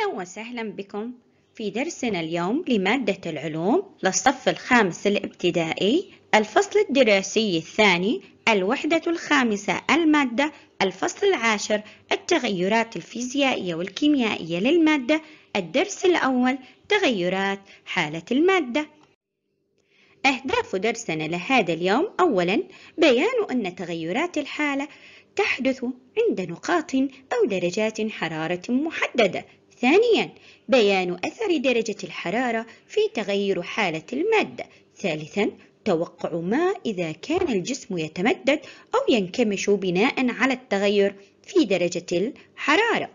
أهلا وسهلا بكم في درسنا اليوم لمادة العلوم للصف الخامس الابتدائي الفصل الدراسي الثاني الوحدة الخامسة المادة الفصل العاشر التغيرات الفيزيائية والكيميائية للمادة الدرس الأول تغيرات حالة المادة أهداف درسنا لهذا اليوم أولا بيان أن تغيرات الحالة تحدث عند نقاط أو درجات حرارة محددة ثانيا بيان أثر درجة الحرارة في تغير حالة المادة ثالثا توقع ما إذا كان الجسم يتمدد أو ينكمش بناء على التغير في درجة الحرارة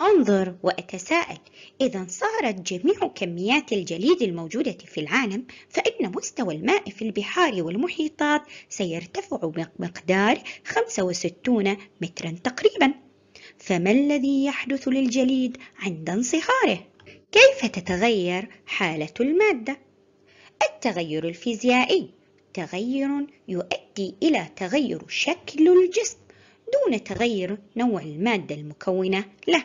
أنظر وأتساءل إذا صارت جميع كميات الجليد الموجودة في العالم فإن مستوى الماء في البحار والمحيطات سيرتفع بمقدار 65 مترا تقريباً فما الذي يحدث للجليد عند انصهاره كيف تتغير حاله الماده التغير الفيزيائي تغير يؤدي الى تغير شكل الجسم دون تغير نوع الماده المكونه له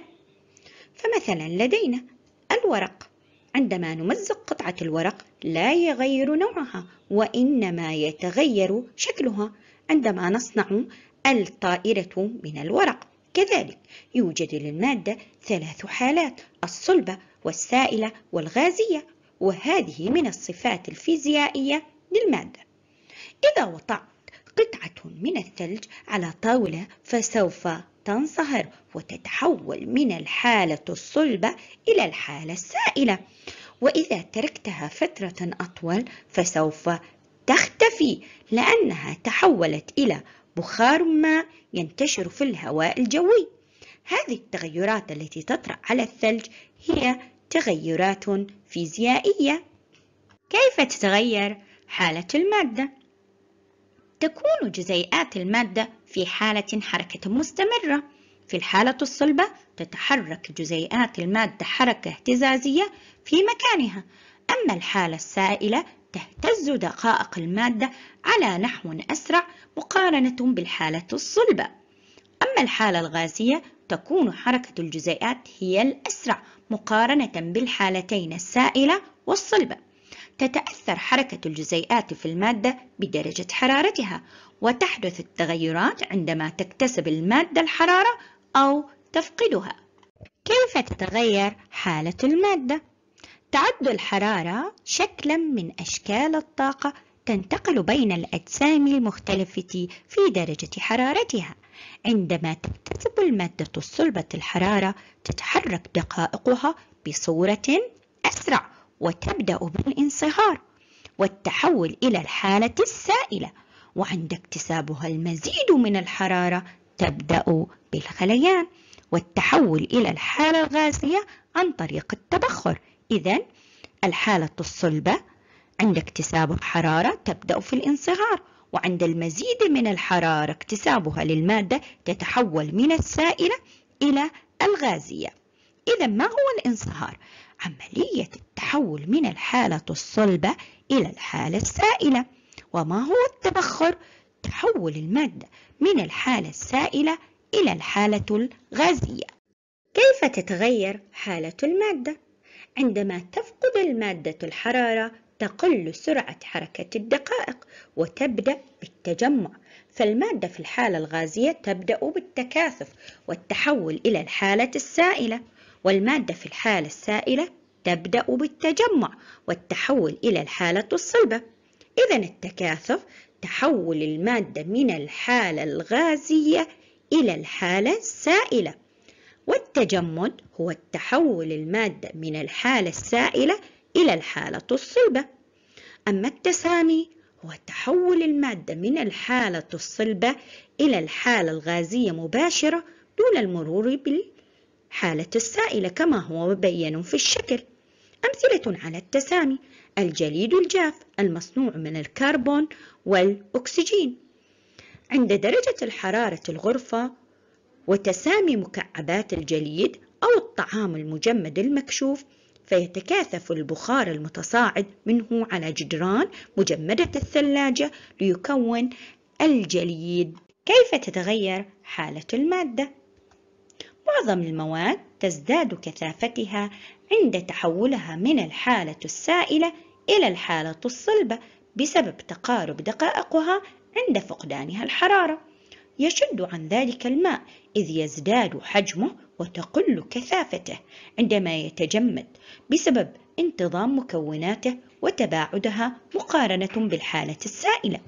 فمثلا لدينا الورق عندما نمزق قطعه الورق لا يغير نوعها وانما يتغير شكلها عندما نصنع الطائره من الورق كذلك يوجد للمادة ثلاث حالات الصلبة والسائلة والغازية وهذه من الصفات الفيزيائية للمادة إذا وضعت قطعة من الثلج على طاولة فسوف تنصهر وتتحول من الحالة الصلبة إلى الحالة السائلة وإذا تركتها فترة أطول فسوف تختفي لأنها تحولت إلى بخار ما ينتشر في الهواء الجوي هذه التغيرات التي تطرأ على الثلج هي تغيرات فيزيائية كيف تتغير حالة المادة؟ تكون جزيئات المادة في حالة حركة مستمرة في الحالة الصلبة تتحرك جزيئات المادة حركة اهتزازية في مكانها أما الحالة السائلة تهتز دقائق المادة على نحو أسرع مقارنة بالحالة الصلبة أما الحالة الغازية تكون حركة الجزيئات هي الأسرع مقارنة بالحالتين السائلة والصلبة تتأثر حركة الجزيئات في المادة بدرجة حرارتها وتحدث التغيرات عندما تكتسب المادة الحرارة أو تفقدها كيف تتغير حالة المادة؟ تعد الحرارة شكلا من أشكال الطاقة تنتقل بين الأجسام المختلفة في درجة حرارتها عندما تكتسب المادة الصلبة الحرارة تتحرك دقائقها بصورة أسرع وتبدأ بالانصهار والتحول إلى الحالة السائلة وعند اكتسابها المزيد من الحرارة تبدأ بالخليان والتحول إلى الحالة الغازية عن طريق التبخر إذا الحالة الصلبة عند اكتساب حرارة تبدأ في الانصهار وعند المزيد من الحرارة اكتسابها للمادة تتحول من السائلة إلى الغازية إذا ما هو الانصهار؟ عملية التحول من الحالة الصلبة إلى الحالة السائلة وما هو التبخر؟ تحول المادة من الحالة السائلة إلى الحالة الغازية كيف تتغير حالة المادة؟ عندما تفقد المادة الحرارة تقل سرعة حركة الدقائق وتبدأ بالتجمع فالمادة في الحالة الغازية تبدأ بالتكاثف والتحول إلى الحالة السائلة والمادة في الحالة السائلة تبدأ بالتجمع والتحول إلى الحالة الصلبة إذا التكاثف تحول المادة من الحالة الغازية إلى الحالة السائلة التجمد هو التحول المادة من الحالة السائلة إلى الحالة الصلبة أما التسامي هو تحول المادة من الحالة الصلبة إلى الحالة الغازية مباشرة دون المرور بالحالة السائلة كما هو مبين في الشكل أمثلة على التسامي الجليد الجاف المصنوع من الكربون والأكسجين عند درجة الحرارة الغرفة وتسامي مكعبات الجليد أو الطعام المجمد المكشوف فيتكاثف البخار المتصاعد منه على جدران مجمدة الثلاجة ليكون الجليد كيف تتغير حالة المادة؟ معظم المواد تزداد كثافتها عند تحولها من الحالة السائلة إلى الحالة الصلبة بسبب تقارب دقائقها عند فقدانها الحرارة يشد عن ذلك الماء إذ يزداد حجمه وتقل كثافته عندما يتجمد بسبب انتظام مكوناته وتباعدها مقارنة بالحالة السائلة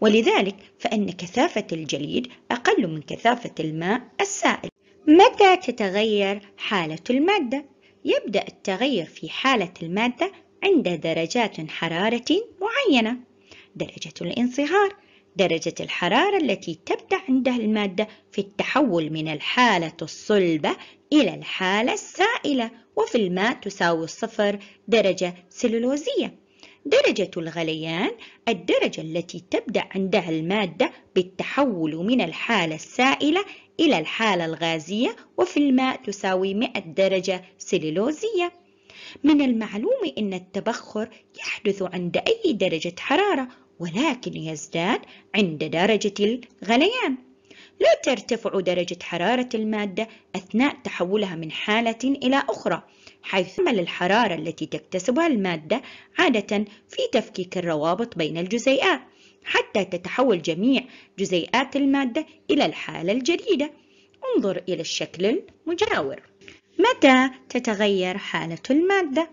ولذلك فإن كثافة الجليد أقل من كثافة الماء السائل متى تتغير حالة المادة؟ يبدأ التغير في حالة المادة عند درجات حرارة معينة درجة الانصهار درجة الحرارة التي تبدأ عندها المادة في التحول من الحالة الصلبة إلى الحالة السائلة وفي الماء تساوي الصفر درجة سلولوزية درجة الغليان الدرجة التي تبدأ عندها المادة بالتحول من الحالة السائلة إلى الحالة الغازية وفي الماء تساوي 100 درجة سلولوزية من المعلوم أن التبخر يحدث عند أي درجة حرارة ولكن يزداد عند درجة الغليان لا ترتفع درجة حرارة المادة أثناء تحولها من حالة إلى أخرى حيث تعمل الحرارة التي تكتسبها المادة عادة في تفكيك الروابط بين الجزيئات حتى تتحول جميع جزيئات المادة إلى الحالة الجديدة انظر إلى الشكل المجاور متى تتغير حالة المادة؟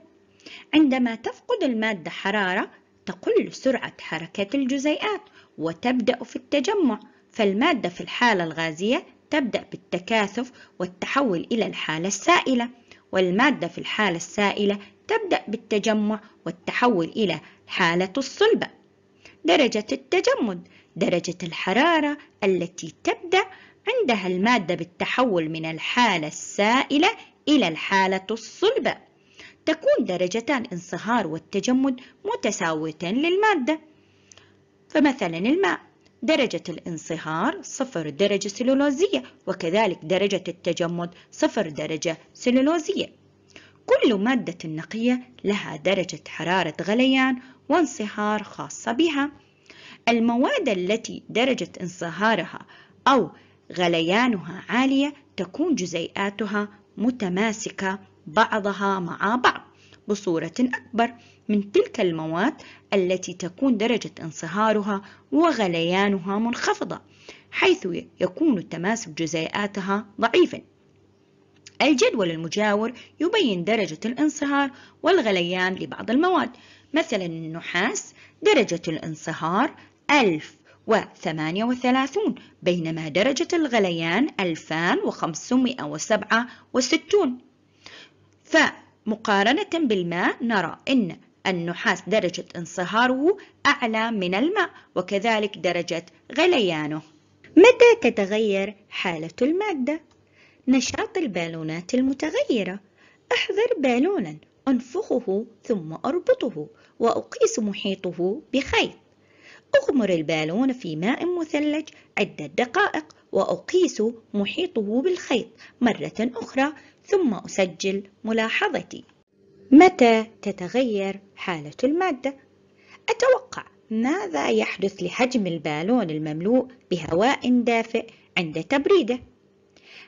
عندما تفقد المادة حرارة تقل سرعة حركة الجزيئات وتبدأ في التجمع فالمادة في الحالة الغازية تبدأ بالتكاثف والتحول إلى الحالة السائلة والمادة في الحالة السائلة تبدأ بالتجمع والتحول إلى حالة الصلبة درجة التجمد درجة الحرارة التي تبدأ عندها المادة بالتحول من الحالة السائلة إلى الحالة الصلبة تكون درجتان انصهار والتجمد متساويتين للمادة فمثلا الماء درجة الانصهار صفر درجة سلولوزية وكذلك درجة التجمد صفر درجة سلولوزية كل مادة نقية لها درجة حرارة غليان وانصهار خاصة بها المواد التي درجة انصهارها أو غليانها عالية تكون جزيئاتها متماسكة بعضها مع بعض بصورة أكبر من تلك المواد التي تكون درجة انصهارها وغليانها منخفضة حيث يكون تماسك جزيئاتها ضعيفا الجدول المجاور يبين درجة الانصهار والغليان لبعض المواد مثلا النحاس درجة الانصهار 1038 بينما درجة الغليان 2567 ف مقارنة بالماء نرى أن النحاس درجة انصهاره أعلى من الماء وكذلك درجة غليانه متى تتغير حالة المادة؟ نشاط البالونات المتغيرة احضر بالونا أنفخه ثم أربطه وأقيس محيطه بخيط أغمر البالون في ماء مثلج عدة دقائق وأقيس محيطه بالخيط مرة أخرى ثم أسجل ملاحظتي متى تتغير حالة المادة؟ أتوقع ماذا يحدث لحجم البالون المملوء بهواء دافئ عند تبريده؟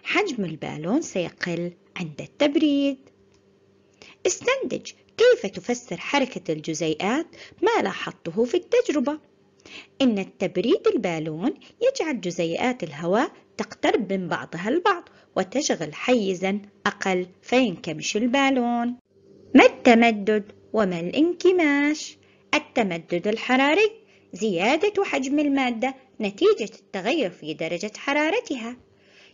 حجم البالون سيقل عند التبريد استنتج كيف تفسر حركة الجزيئات ما لاحظته في التجربة إن التبريد البالون يجعل جزيئات الهواء تقترب من بعضها البعض وتشغل حيزا أقل فينكمش البالون ما التمدد وما الانكماش؟ التمدد الحراري زيادة حجم المادة نتيجة التغير في درجة حرارتها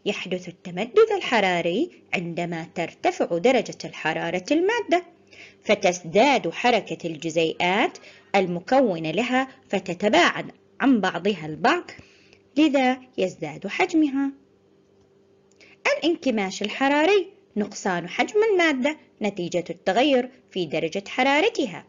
يحدث التمدد الحراري عندما ترتفع درجة الحرارة المادة فتزداد حركة الجزيئات المكونة لها فتتباعد عن بعضها البعض لذا يزداد حجمها الانكماش الحراري نقصان حجم المادة نتيجة التغير في درجة حرارتها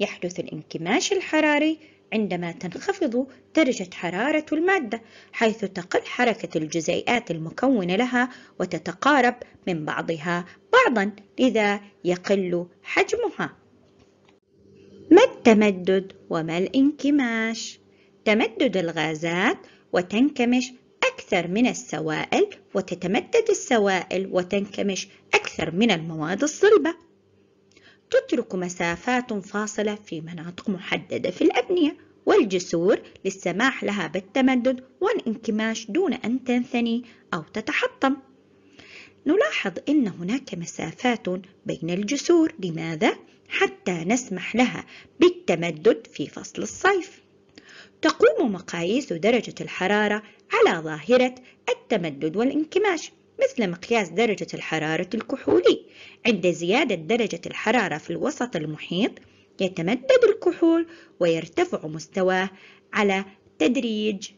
يحدث الانكماش الحراري عندما تنخفض درجة حرارة المادة حيث تقل حركة الجزيئات المكونة لها وتتقارب من بعضها بعضا لذا يقل حجمها ما التمدد وما الانكماش؟ تمدد الغازات وتنكمش أكثر من السوائل وتتمدد السوائل وتنكمش أكثر من المواد الصلبة تترك مسافات فاصلة في مناطق محددة في الأبنية والجسور للسماح لها بالتمدد والانكماش دون أن تنثني أو تتحطم نلاحظ أن هناك مسافات بين الجسور لماذا؟ حتى نسمح لها بالتمدد في فصل الصيف تقوم مقاييس درجة الحرارة على ظاهرة التمدد والانكماش مثل مقياس درجة الحرارة الكحولي عند زيادة درجة الحرارة في الوسط المحيط يتمدد الكحول ويرتفع مستواه على تدريج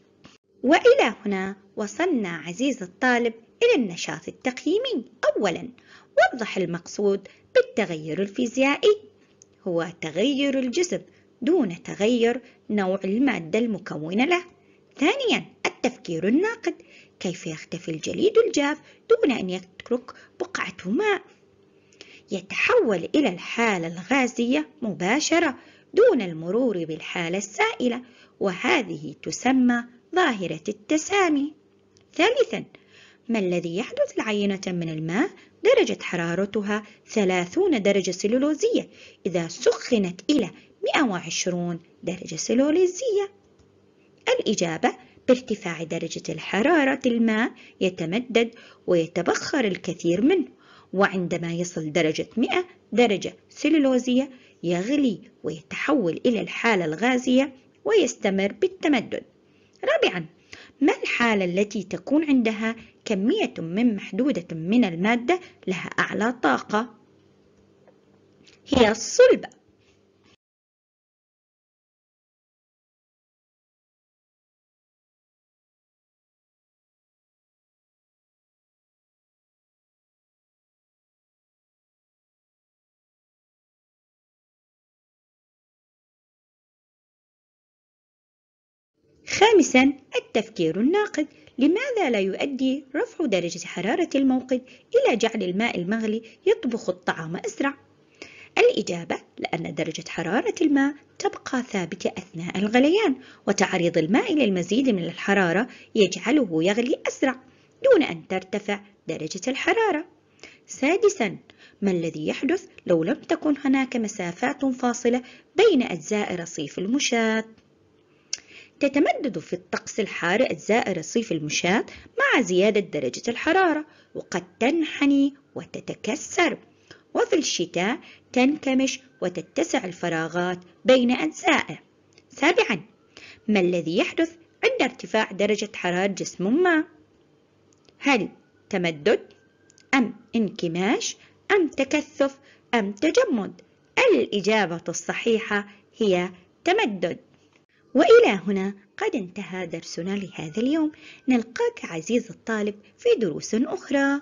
وإلى هنا وصلنا عزيز الطالب إلى النشاط التقييمي أولا وضح المقصود بالتغير الفيزيائي هو تغير الجسم دون تغير نوع المادة المكونة له ثانيا التفكير الناقد كيف يختفي الجليد الجاف دون أن يترك بقعة ماء يتحول إلى الحالة الغازية مباشرة دون المرور بالحالة السائلة وهذه تسمى ظاهرة التسامي ثالثا ما الذي يحدث لعينة من الماء درجة حرارتها 30 درجة سلولوزية إذا سخنت إلى 120 درجة سلولوزية؟ الإجابة بارتفاع درجة الحرارة الماء يتمدد ويتبخر الكثير منه وعندما يصل درجة 100 درجة سلولوزية يغلي ويتحول إلى الحالة الغازية ويستمر بالتمدد رابعا ما الحالة التي تكون عندها كمية من محدودة من المادة لها أعلى طاقة؟ هي الصلبة خامسا التفكير الناقد لماذا لا يؤدي رفع درجة حرارة الموقد إلى جعل الماء المغلي يطبخ الطعام أسرع؟ الإجابة لأن درجة حرارة الماء تبقى ثابتة أثناء الغليان وتعريض الماء للمزيد من الحرارة يجعله يغلي أسرع دون أن ترتفع درجة الحرارة سادساً ما الذي يحدث لو لم تكن هناك مسافات فاصلة بين أجزاء رصيف المشاة؟ تتمدد في الطقس الحار أجزاء رصيف المشاة مع زيادة درجة الحرارة وقد تنحني وتتكسر وفي الشتاء تنكمش وتتسع الفراغات بين أجزائه سابعا ما الذي يحدث عند ارتفاع درجة حرارة جسم ما؟ هل تمدد أم انكماش أم تكثف أم تجمد؟ الإجابة الصحيحة هي تمدد وإلى هنا قد انتهى درسنا لهذا اليوم نلقاك عزيز الطالب في دروس أخرى